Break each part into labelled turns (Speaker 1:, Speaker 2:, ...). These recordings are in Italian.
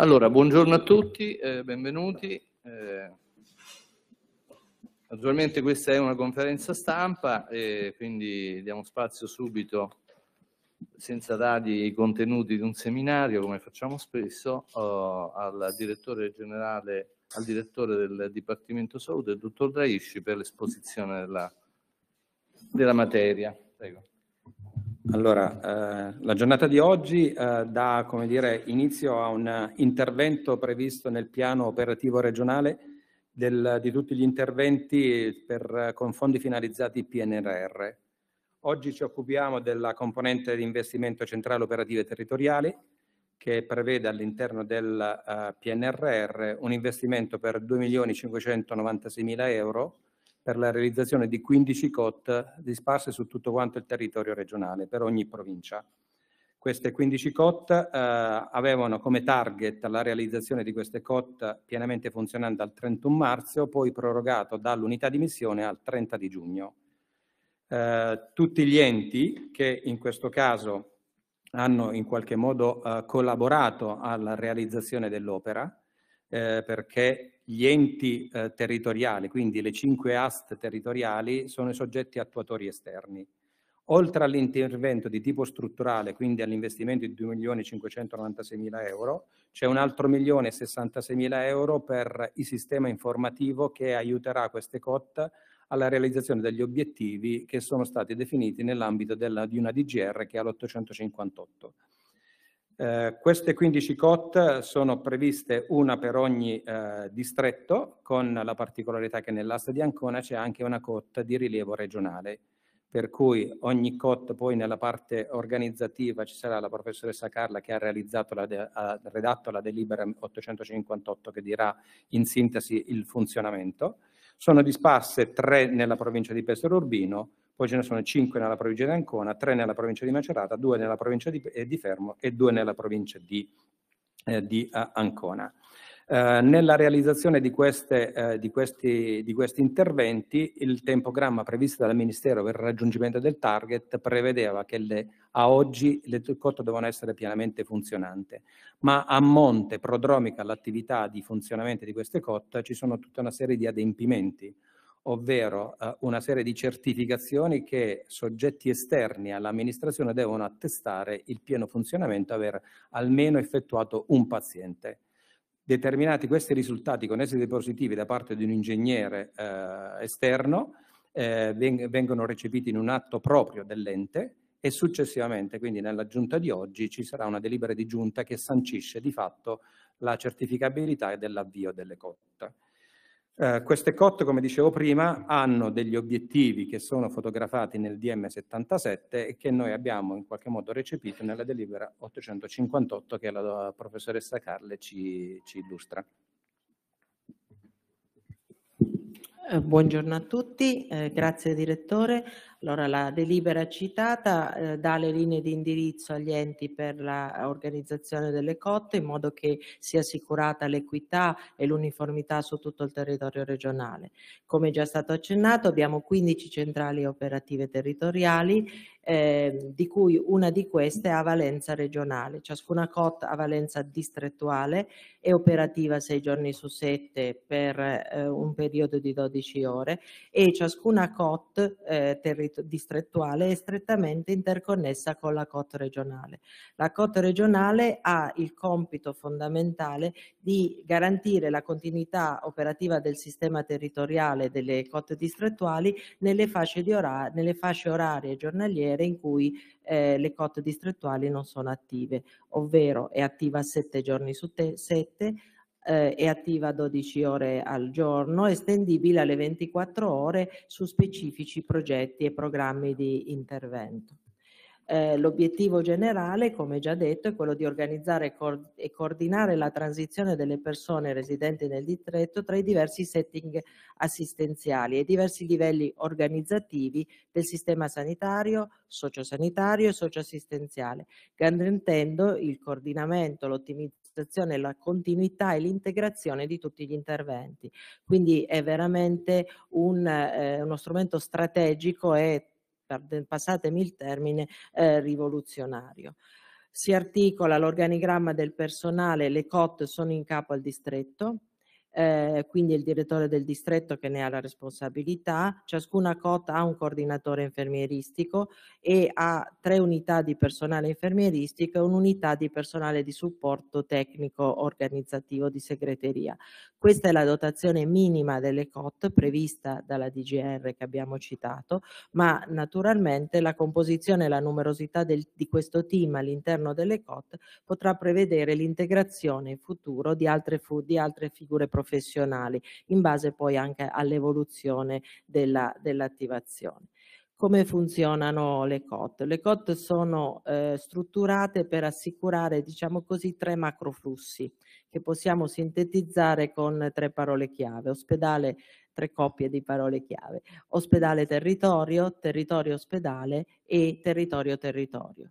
Speaker 1: Allora, buongiorno a tutti, eh, benvenuti. Eh, naturalmente questa è una conferenza stampa e quindi diamo spazio subito, senza dargli i contenuti di un seminario, come facciamo spesso, oh, al direttore generale, al direttore del Dipartimento Salute, il dottor
Speaker 2: Draisci, per l'esposizione della, della materia. Prego. Allora, eh, la giornata di oggi eh, dà come dire, inizio a un intervento previsto nel piano operativo regionale del, di tutti gli interventi per, con fondi finalizzati PNRR. Oggi ci occupiamo della componente di investimento centrale operative territoriali che prevede all'interno del uh, eh, PNRR un investimento per 2.596.000 euro per la realizzazione di 15 COT disparse su tutto quanto il territorio regionale, per ogni provincia. Queste 15 COT eh, avevano come target la realizzazione di queste COT pienamente funzionanti al 31 marzo, poi prorogato dall'unità di missione al 30 di giugno. Eh, tutti gli enti che in questo caso hanno in qualche modo eh, collaborato alla realizzazione dell'opera, eh, perché gli enti eh, territoriali, quindi le cinque AST territoriali, sono i soggetti attuatori esterni. Oltre all'intervento di tipo strutturale, quindi all'investimento di 2.596.000 euro, c'è un altro 1.066.000 euro per il sistema informativo che aiuterà queste COT alla realizzazione degli obiettivi che sono stati definiti nell'ambito di una DGR che è l'858. Eh, queste 15 COT sono previste una per ogni eh, distretto, con la particolarità che nell'asta di Ancona c'è anche una COT di rilievo regionale, per cui ogni COT poi nella parte organizzativa ci sarà la professoressa Carla che ha, la ha redatto la delibera 858 che dirà in sintesi il funzionamento. Sono disparse tre nella provincia di Pesaro Urbino, poi ce ne sono 5 nella provincia di Ancona, 3 nella provincia di Macerata, 2 nella provincia di, eh, di Fermo e 2 nella provincia di, eh, di eh, Ancona. Eh, nella realizzazione di, queste, eh, di, questi, di questi interventi il tempogramma previsto dal Ministero per il raggiungimento del target prevedeva che le a oggi le cotte devono essere pienamente funzionanti, ma a monte, prodromica all'attività di funzionamento di queste cotte ci sono tutta una serie di adempimenti ovvero eh, una serie di certificazioni che soggetti esterni all'amministrazione devono attestare il pieno funzionamento, aver almeno effettuato un paziente. Determinati questi risultati con esiti positivi da parte di un ingegnere eh, esterno, eh, vengono recepiti in un atto proprio dell'ente e successivamente, quindi nella giunta di oggi, ci sarà una delibera di giunta che sancisce di fatto la certificabilità dell'avvio delle cotte. Eh, queste COT, come dicevo prima, hanno degli obiettivi che sono fotografati nel DM77 e che noi abbiamo in qualche modo recepito nella delibera 858 che la professoressa Carle ci, ci illustra.
Speaker 3: Eh, buongiorno a tutti, eh, grazie direttore. Allora, la delibera citata eh, dà le linee di indirizzo agli enti per l'organizzazione delle cotte in modo che sia assicurata l'equità e l'uniformità su tutto il territorio regionale. Come già stato accennato, abbiamo 15 centrali operative territoriali, eh, di cui una di queste ha valenza regionale. Ciascuna cotta ha valenza distrettuale, e operativa sei giorni su sette per eh, un periodo di 12 ore e ciascuna COT eh, territoriale distrettuale è strettamente interconnessa con la COT regionale. La COT regionale ha il compito fondamentale di garantire la continuità operativa del sistema territoriale delle COT distrettuali nelle fasce, ora nelle fasce orarie e giornaliere in cui eh, le COT distrettuali non sono attive, ovvero è attiva sette giorni su sette eh, è attiva 12 ore al giorno, estendibile alle 24 ore su specifici progetti e programmi di intervento. Eh, l'obiettivo generale, come già detto, è quello di organizzare e coordinare la transizione delle persone residenti nel distretto tra i diversi setting assistenziali e diversi livelli organizzativi del sistema sanitario, sociosanitario e socioassistenziale, garantendo il coordinamento, l'ottimizzazione, la continuità e l'integrazione di tutti gli interventi. Quindi è veramente un, eh, uno strumento strategico e passatemi il termine, eh, rivoluzionario. Si articola l'organigramma del personale, le COT sono in capo al distretto, eh, quindi il direttore del distretto che ne ha la responsabilità, ciascuna COT ha un coordinatore infermieristico e ha tre unità di personale infermieristico e un'unità di personale di supporto tecnico organizzativo di segreteria. Questa è la dotazione minima delle COT prevista dalla DGR che abbiamo citato, ma naturalmente la composizione e la numerosità del, di questo team all'interno delle COT potrà prevedere l'integrazione in futuro di altre, di altre figure professionali professionali, in base poi anche all'evoluzione della, dell'attivazione come funzionano le COT. Le COT sono eh, strutturate per assicurare, diciamo così, tre macroflussi che possiamo sintetizzare con tre parole chiave, ospedale, tre coppie di parole chiave, ospedale territorio, territorio ospedale e territorio territorio.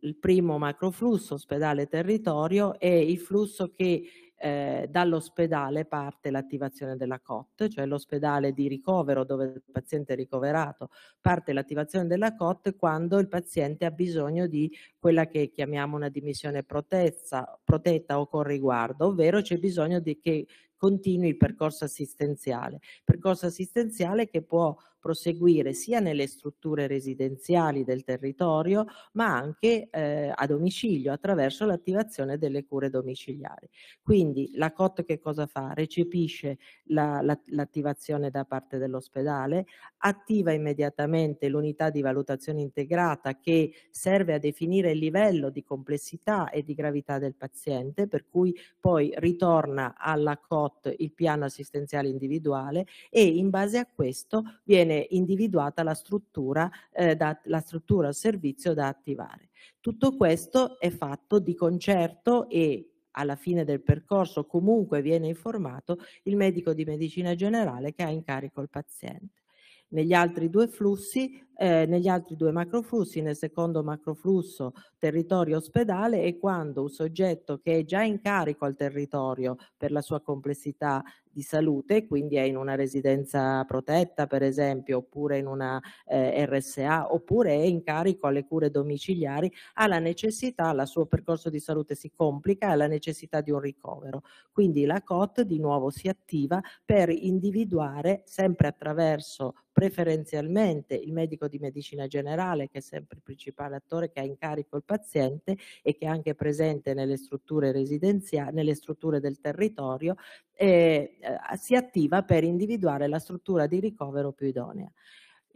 Speaker 3: Il primo macroflusso ospedale territorio è il flusso che eh, dall'ospedale parte l'attivazione della COT, cioè l'ospedale di ricovero dove il paziente è ricoverato, parte l'attivazione della COT quando il paziente ha bisogno di quella che chiamiamo una dimissione protezza, protetta o con riguardo, ovvero c'è bisogno di che continui il percorso assistenziale, percorso assistenziale che può proseguire sia nelle strutture residenziali del territorio ma anche eh, a domicilio attraverso l'attivazione delle cure domiciliari. Quindi la COT che cosa fa? Recepisce l'attivazione la, la, da parte dell'ospedale, attiva immediatamente l'unità di valutazione integrata che serve a definire il livello di complessità e di gravità del paziente per cui poi ritorna alla COT POT il piano assistenziale individuale e in base a questo viene individuata la struttura, eh, da, la struttura servizio da attivare. Tutto questo è fatto di concerto e alla fine del percorso comunque viene informato il medico di medicina generale che ha in carico il paziente. Negli altri due flussi eh, negli altri due macroflussi, nel secondo macroflusso territorio-ospedale e quando un soggetto che è già in carico al territorio per la sua complessità di salute, quindi è in una residenza protetta per esempio, oppure in una eh, RSA, oppure è in carico alle cure domiciliari, ha la necessità, il suo percorso di salute si complica, ha la necessità di un ricovero. Quindi la COT di nuovo si attiva per individuare sempre attraverso preferenzialmente il medico medico di medicina generale, che è sempre il principale attore che ha in carico il paziente e che è anche presente nelle strutture residenziali, nelle strutture del territorio, eh, eh si attiva per individuare la struttura di ricovero più idonea.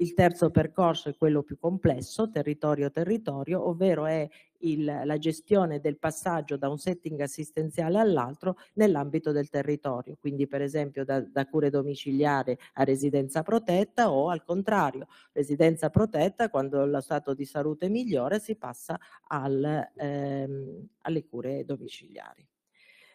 Speaker 3: Il terzo percorso è quello più complesso, territorio-territorio, ovvero è il, la gestione del passaggio da un setting assistenziale all'altro nell'ambito del territorio, quindi per esempio da, da cure domiciliare a residenza protetta o al contrario, residenza protetta quando lo stato di salute è migliore si passa al, ehm, alle cure domiciliari.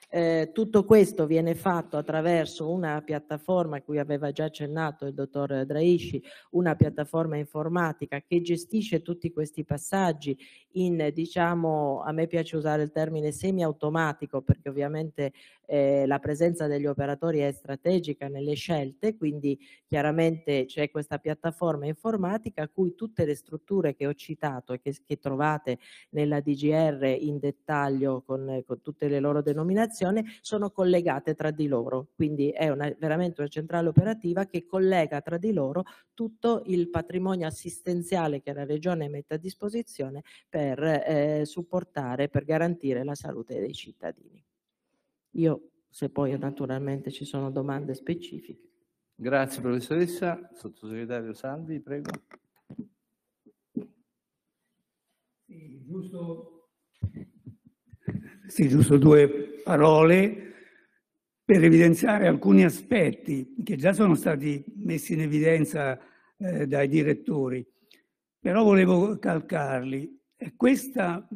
Speaker 3: Eh, tutto questo viene fatto attraverso una piattaforma a cui aveva già accennato il dottor Draisci, una piattaforma informatica che gestisce tutti questi passaggi in, diciamo, a me piace usare il termine semiautomatico perché ovviamente eh, la presenza degli operatori è strategica nelle scelte, quindi chiaramente c'è questa piattaforma informatica a cui tutte le strutture che ho citato e che, che trovate nella DGR in dettaglio con, con, tutte le loro denominazioni sono collegate tra di loro, quindi è una, veramente una centrale operativa che collega tra di loro tutto il patrimonio assistenziale che la Regione mette a disposizione per eh, supportare, per garantire la salute dei cittadini. Io, se poi naturalmente ci sono domande specifiche.
Speaker 1: Grazie professoressa. Sottosegretario Salvi, prego. Sì, giusto,
Speaker 4: sì, giusto due parole per evidenziare alcuni aspetti che già sono stati messi in evidenza eh, dai direttori, però volevo calcarli. E questa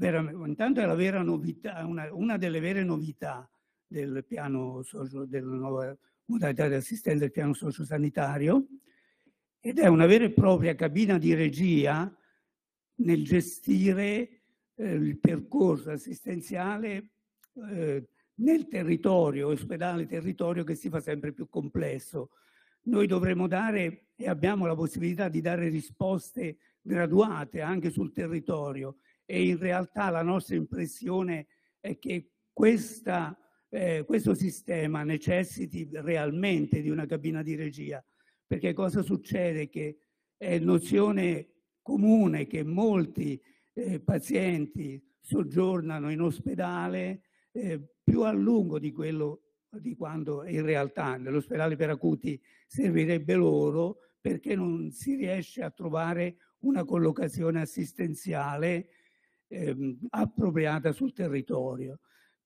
Speaker 4: intanto è la vera novità, una, una delle vere novità del piano socio, della nuova modalità di assistenza, del piano sociosanitario, ed è una vera e propria cabina di regia nel gestire eh, il percorso assistenziale eh, nel territorio, ospedale-territorio, che si fa sempre più complesso. Noi dovremo dare e abbiamo la possibilità di dare risposte graduate anche sul territorio e in realtà la nostra impressione è che questa eh, questo sistema necessiti realmente di una cabina di regia, perché cosa succede? Che è nozione comune che molti eh, pazienti soggiornano in ospedale eh, più a lungo di quello di quando in realtà nell'ospedale per acuti servirebbe loro perché non si riesce a trovare una collocazione assistenziale ehm, appropriata sul territorio.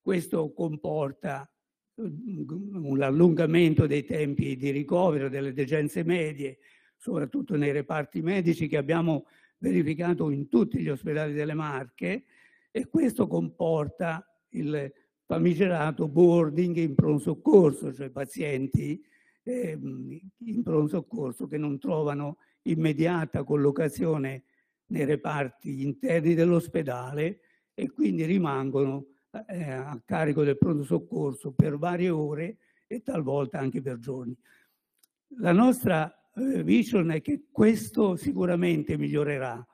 Speaker 4: Questo comporta eh, un allungamento dei tempi di ricovero delle degenze medie, soprattutto nei reparti medici che abbiamo verificato in tutti gli ospedali delle Marche e questo comporta il famigerato boarding in pronto soccorso, cioè pazienti ehm, in pronto soccorso che non trovano immediata collocazione nei reparti interni dell'ospedale e quindi rimangono eh, a carico del pronto soccorso per varie ore e talvolta anche per giorni. La nostra eh, vision è che questo sicuramente migliorerà,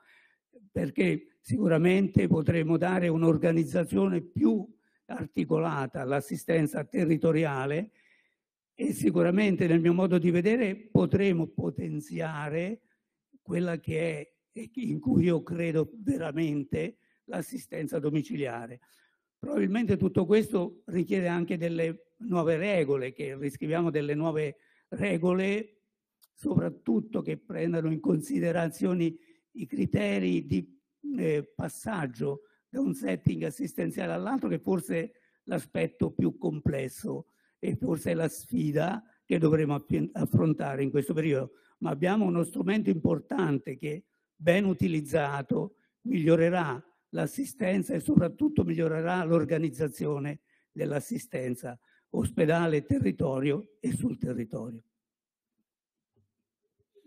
Speaker 4: perché sicuramente potremo dare un'organizzazione più articolata all'assistenza territoriale e sicuramente nel mio modo di vedere potremo potenziare quella che è in cui io credo veramente l'assistenza domiciliare. Probabilmente tutto questo richiede anche delle nuove regole, che riscriviamo delle nuove regole, soprattutto che prendano in considerazione i criteri di eh, passaggio da un setting assistenziale all'altro, che forse è l'aspetto più complesso e forse è la sfida che dovremo affrontare in questo periodo. Ma abbiamo uno strumento importante che, ben utilizzato, migliorerà l'assistenza e soprattutto migliorerà l'organizzazione dell'assistenza ospedale territorio e sul territorio.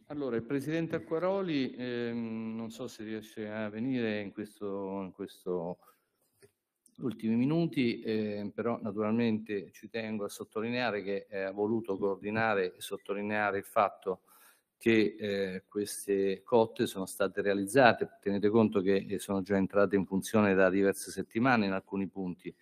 Speaker 1: Allora, il Presidente Acquaroli, ehm, non so se riesce a venire in questi ultimi minuti, eh, però naturalmente ci tengo a sottolineare che eh, ha voluto coordinare e sottolineare il fatto che eh, queste cotte sono state realizzate, tenete conto che eh, sono già entrate in funzione da diverse settimane in alcuni punti,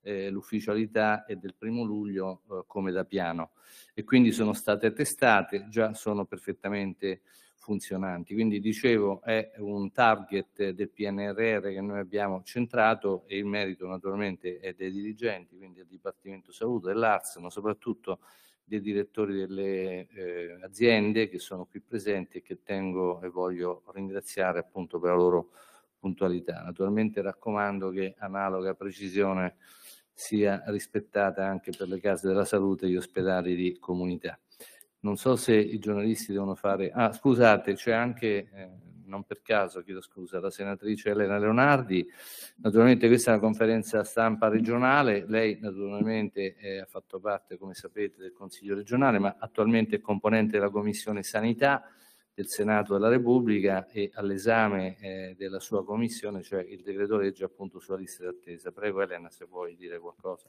Speaker 1: eh, l'ufficialità è del primo luglio eh, come da piano e quindi sono state testate, già sono perfettamente funzionanti. Quindi dicevo è un target del PNRR che noi abbiamo centrato e il merito naturalmente è dei dirigenti, quindi del Dipartimento Salute, dell'ARS, ma soprattutto dei direttori delle eh, aziende che sono qui presenti e che tengo e voglio ringraziare appunto per la loro puntualità. Naturalmente raccomando che analoga precisione sia rispettata anche per le case della salute e gli ospedali di comunità. Non so se i giornalisti devono fare... Ah, scusate, c'è anche... Eh, non per caso, chiedo scusa, la senatrice Elena Leonardi. Naturalmente questa è una conferenza stampa regionale, lei naturalmente eh, ha fatto parte, come sapete, del Consiglio regionale, ma attualmente è componente della Commissione Sanità del Senato della Repubblica e all'esame eh, della sua commissione, cioè il decreto legge appunto sulla lista d'attesa. Prego Elena se vuoi dire qualcosa.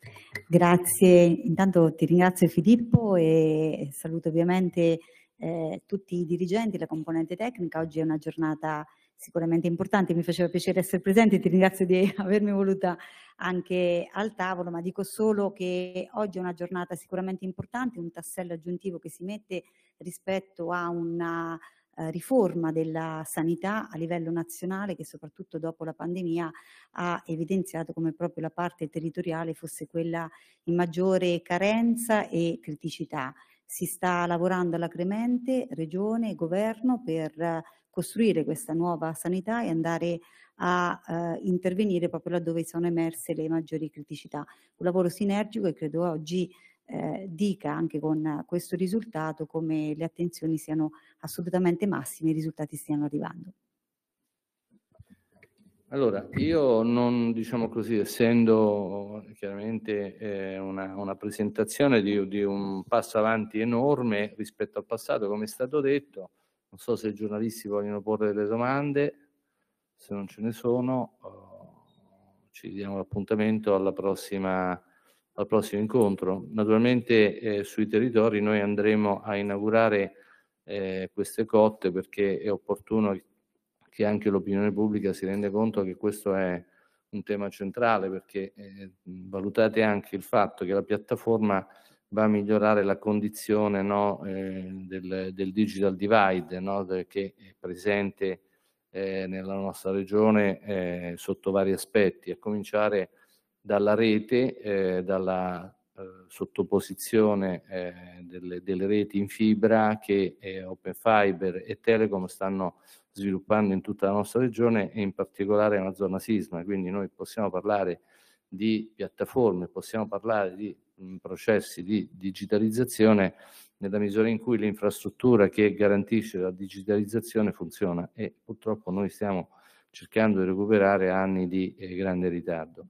Speaker 5: Grazie, intanto ti ringrazio Filippo e saluto ovviamente eh, tutti i dirigenti, la componente tecnica. Oggi è una giornata sicuramente importante, mi faceva piacere essere presente, ti ringrazio di avermi voluta anche al tavolo, ma dico solo che oggi è una giornata sicuramente importante, un tassello aggiuntivo che si mette rispetto a una eh, riforma della sanità a livello nazionale che soprattutto dopo la pandemia ha evidenziato come proprio la parte territoriale fosse quella in maggiore carenza e criticità si sta lavorando alacremente, regione, governo, per costruire questa nuova sanità e andare a eh, intervenire proprio laddove sono emerse le maggiori criticità. Un lavoro sinergico e credo oggi eh, dica anche con questo risultato come le attenzioni siano assolutamente massime e i risultati stiano arrivando.
Speaker 1: Allora, io non, diciamo così, essendo chiaramente eh, una, una, presentazione di, di, un passo avanti enorme rispetto al passato, come è stato detto, non so se i giornalisti vogliono porre delle domande, se non ce ne sono, oh, ci diamo l'appuntamento al prossimo incontro. Naturalmente eh, sui territori noi andremo a inaugurare eh, queste cotte perché è opportuno che che anche l'opinione pubblica si rende conto che questo è un tema centrale perché eh, valutate anche il fatto che la piattaforma va a migliorare la condizione no, eh, del, del, digital divide no, de, che è presente eh, nella nostra regione eh, sotto vari aspetti, a cominciare dalla rete, eh, dalla eh, sottoposizione delle, delle, reti in fibra che Open Fiber e Telecom stanno sviluppando in tutta la nostra regione e in particolare nella zona sisma, quindi noi possiamo parlare di piattaforme, possiamo parlare di processi di digitalizzazione nella misura in cui l'infrastruttura che garantisce la digitalizzazione funziona e purtroppo noi stiamo cercando di recuperare anni di eh, grande ritardo.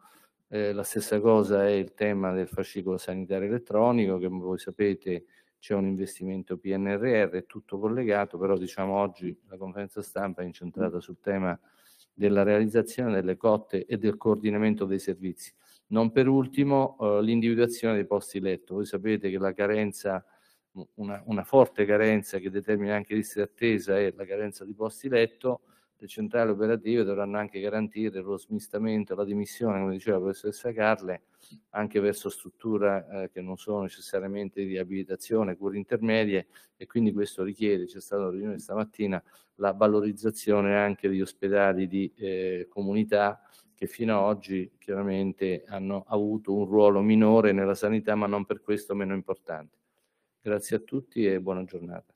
Speaker 1: Eh, la stessa cosa è il tema del fascicolo sanitario elettronico che come voi sapete c'è un investimento PNRR, è tutto collegato, però diciamo oggi la conferenza stampa è incentrata sul tema della realizzazione delle cotte e del coordinamento dei servizi. Non per ultimo eh, l'individuazione dei posti letto. Voi sapete che la carenza, una, una forte carenza che determina anche liste d'attesa è la carenza di posti letto, le centrali operative dovranno anche garantire lo smistamento, la dimissione, come diceva la professoressa Carle, anche verso strutture eh, che non sono necessariamente di abilitazione, cure intermedie e quindi questo richiede, c'è stata una riunione stamattina, la valorizzazione anche degli ospedali di eh, comunità che fino ad oggi chiaramente hanno avuto un ruolo minore nella sanità ma non per questo meno importante. Grazie a tutti e buona giornata.